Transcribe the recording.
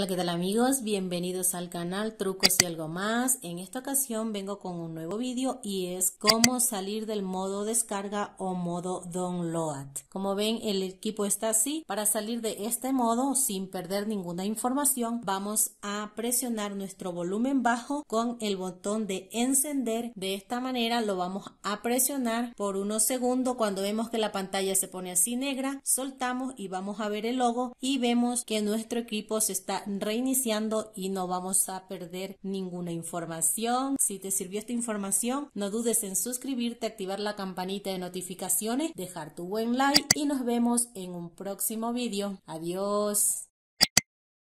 Hola, ¿qué tal amigos? Bienvenidos al canal Trucos y algo más. En esta ocasión vengo con un nuevo vídeo y es cómo salir del modo descarga o modo download. Como ven, el equipo está así. Para salir de este modo sin perder ninguna información, vamos a presionar nuestro volumen bajo con el botón de encender. De esta manera lo vamos a presionar por unos segundos. Cuando vemos que la pantalla se pone así negra, soltamos y vamos a ver el logo y vemos que nuestro equipo se está reiniciando y no vamos a perder ninguna información. Si te sirvió esta información, no dudes en suscribirte, activar la campanita de notificaciones, dejar tu buen like y nos vemos en un próximo vídeo. Adiós.